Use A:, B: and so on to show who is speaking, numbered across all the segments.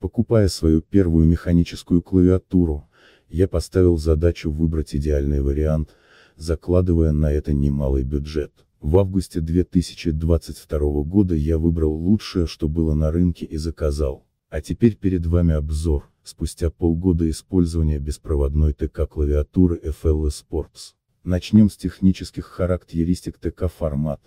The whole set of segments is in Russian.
A: Покупая свою первую механическую клавиатуру, я поставил задачу выбрать идеальный вариант, закладывая на это немалый бюджет. В августе 2022 года я выбрал лучшее, что было на рынке и заказал. А теперь перед вами обзор, спустя полгода использования беспроводной ТК-клавиатуры FL Sports. Начнем с технических характеристик ТК-формат,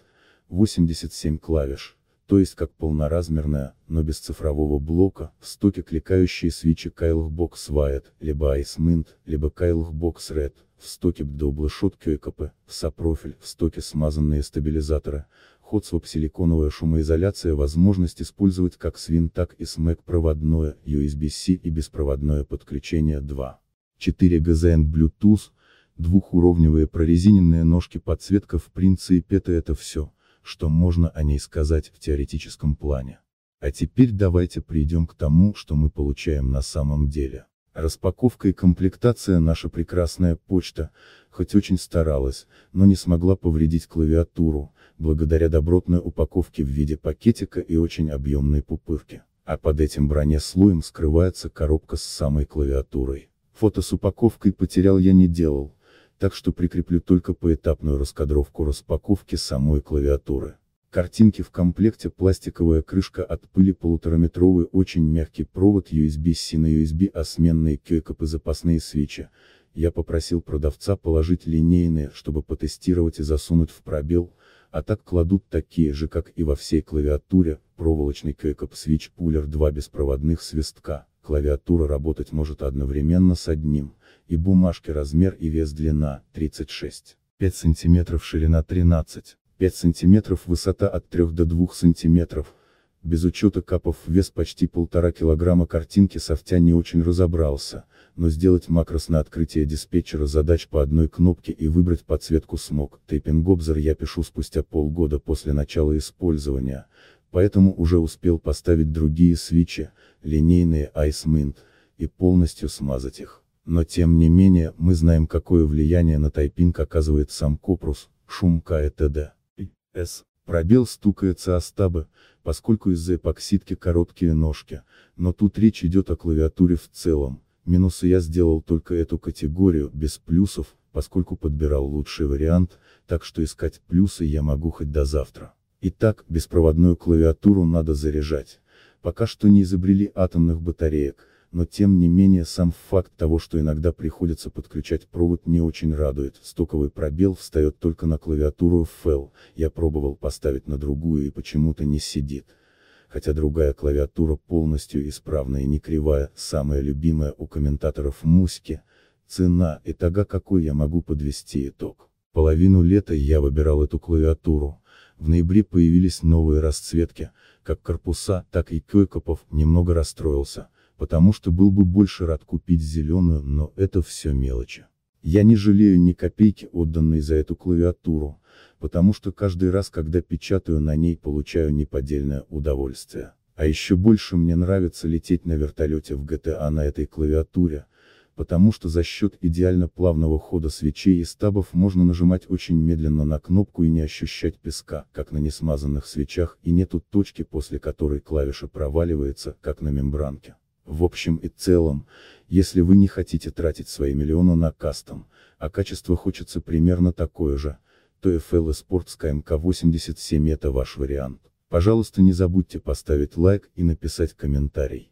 A: 87 клавиш то есть как полноразмерная, но без цифрового блока, в стоке кликающие свечи Кайлхбокс Wired, либо Icemint, либо Кайлхбокс Red, в стоке бдоблэшот QEKP, сапрофиль, в стоке смазанные стабилизаторы, ход Hotswap силиконовая шумоизоляция возможность использовать как свин, так и смэк проводное, USB-C и беспроводное подключение 2. 4 GZN Bluetooth, двухуровневые прорезиненные ножки подсветка в принципе это это все что можно о ней сказать в теоретическом плане. А теперь давайте придем к тому, что мы получаем на самом деле. Распаковка и комплектация наша прекрасная почта, хоть очень старалась, но не смогла повредить клавиатуру, благодаря добротной упаковке в виде пакетика и очень объемной пупырки. А под этим бронеслоем скрывается коробка с самой клавиатурой. Фото с упаковкой потерял я не делал, так что прикреплю только поэтапную раскадровку распаковки самой клавиатуры. Картинки в комплекте пластиковая крышка от пыли полутораметровый очень мягкий провод USB-C на USB, а сменные кейкап и запасные свечи. Я попросил продавца положить линейные, чтобы потестировать и засунуть в пробел, а так кладут такие же, как и во всей клавиатуре, проволочный кейкап свеч пулер 2 беспроводных свистка. Клавиатура работать может одновременно с одним, и бумажки размер и вес длина 36, 5 см ширина 13, 5 см высота от 3 до 2 см, без учета капов вес почти полтора килограмма картинки софтя не очень разобрался, но сделать макрос на открытие диспетчера задач по одной кнопке и выбрать подсветку смог. Тейпинг обзор я пишу спустя полгода после начала использования, поэтому уже успел поставить другие свечи, линейные Ice Mint, и полностью смазать их. Но тем не менее, мы знаем какое влияние на тайпинг оказывает сам Копрус, шумка и э т.д. С. Пробел стукается о стабы, поскольку из-за эпоксидки короткие ножки, но тут речь идет о клавиатуре в целом, минусы я сделал только эту категорию, без плюсов, поскольку подбирал лучший вариант, так что искать плюсы я могу хоть до завтра. Итак, беспроводную клавиатуру надо заряжать. Пока что не изобрели атомных батареек, но тем не менее сам факт того, что иногда приходится подключать провод не очень радует, стоковый пробел встает только на клавиатуру FL, я пробовал поставить на другую и почему-то не сидит. Хотя другая клавиатура полностью исправная и не кривая, самая любимая у комментаторов муськи, цена, и тага какой я могу подвести итог. Половину лета я выбирал эту клавиатуру, в ноябре появились новые расцветки, как корпуса, так и Кёйкопов немного расстроился, потому что был бы больше рад купить зеленую, но это все мелочи. Я не жалею ни копейки, отданной за эту клавиатуру, потому что каждый раз, когда печатаю на ней, получаю неподдельное удовольствие. А еще больше мне нравится лететь на вертолете в GTA а на этой клавиатуре, потому что за счет идеально плавного хода свечей и стабов можно нажимать очень медленно на кнопку и не ощущать песка, как на несмазанных свечах и нету точки после которой клавиша проваливается, как на мембранке. В общем и целом, если вы не хотите тратить свои миллионы на кастом, а качество хочется примерно такое же, то FL Sports KMK87 это ваш вариант. Пожалуйста не забудьте поставить лайк и написать комментарий.